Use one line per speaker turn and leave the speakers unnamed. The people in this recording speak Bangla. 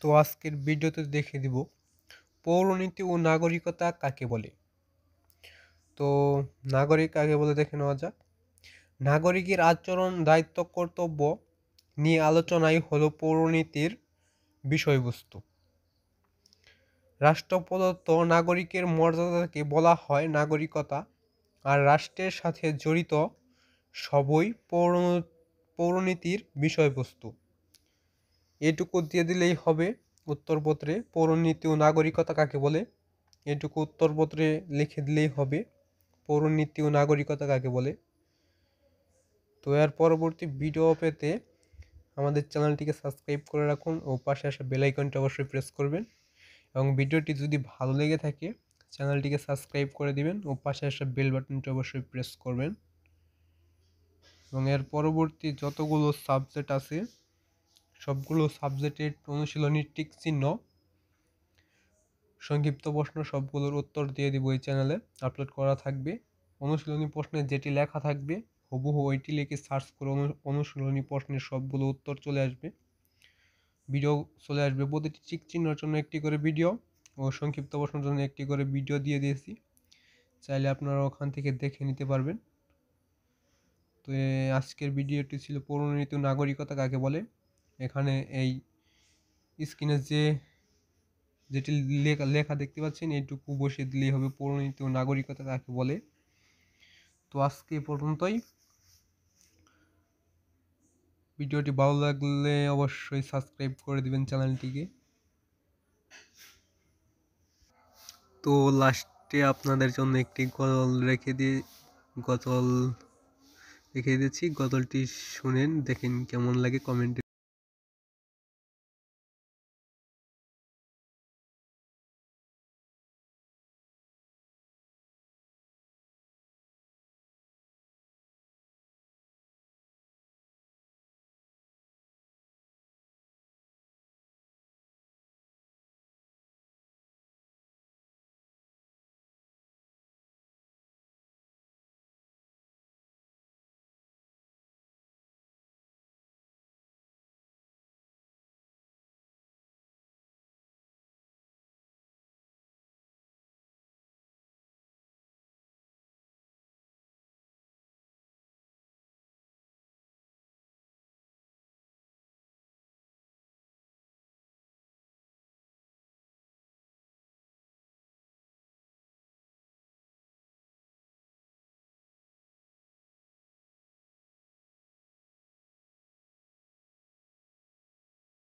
তো আজকের ভিডিওতে দেখে দিব পৌরনীতি ও নাগরিকতা কাকে বলে তো নাগরিক কাকে বলে দেখে নেওয়া যাক নাগরিকের আচরণ দায়িত্ব কর্তব্য নিয়ে আলোচনাই হলো পৌরনীতির বিষয়বস্তু রাষ্ট্রপদত্ত নাগরিকের মর্যাদাকে বলা হয় নাগরিকতা আর রাষ্ট্রের সাথে জড়িত সবই পৌর পৌরনীতির বিষয়বস্তু এটুকু দিয়ে দিলেই হবে উত্তরপত্রে পৌরনীতি ও নাগরিকতা কাকে বলে এটুকু উত্তরপত্রে লিখে দিলেই হবে পৌরনীতি ও নাগরিকতা কাকে বলে তো এর পরবর্তী ভিডিও পেতে আমাদের চ্যানেলটিকে সাবস্ক্রাইব করে রাখুন ও পাশে আসা বেলাইকনটি অবশ্যই প্রেস করবেন এবং ভিডিওটি যদি ভালো লেগে থাকে চ্যানেলটিকে সাবস্ক্রাইব করে দিবেন ও পাশে আসা বেল বাটনটি অবশ্যই প্রেস করবেন এবং এর পরবর্তী যতগুলো সাবজেক্ট আছে সবগুলো সাবজেক্টের অনুশীলনী টিক চিহ্ন সংক্ষিপ্ত প্রশ্ন সবগুলোর উত্তর দিয়ে দিব এই চ্যানেলে আপলোড করা থাকবে অনুশীলনী প্রশ্নে যেটি লেখা থাকবে হুবহু ওইটি লিখে সার্চ করে অনুশীলনী প্রশ্নের সবগুলো উত্তর চলে আসবে ভিডিও চলে আসবে প্রতিটি টিক চিহ্নর জন্য একটি করে ভিডিও ও সংক্ষিপ্ত প্রশ্নের জন্য একটি করে ভিডিও দিয়ে দিয়েছি চাইলে আপনারা ওখান থেকে দেখে নিতে পারবেন তো আজকের ভিডিওটি ছিল পরিণত নাগরিকতা কাকে বলে এখানে এই স্ক্রিনের যে যেটি লেখা লেখা দেখতে পাচ্ছেন এইটুকু বসিয়ে দিলেই হবে পরিণত নাগরিকতা তাকে বলে তো আজকে পর্যন্তই ভিডিওটি ভালো লাগলে অবশ্যই সাবস্ক্রাইব করে দিবেন চ্যানেলটিকে তো লাস্টে আপনাদের জন্য একটি গজল রেখে দিয়ে গজল রেখে দিয়েছি গজলটি শুনেন দেখেন কেমন লাগে কমেন্টে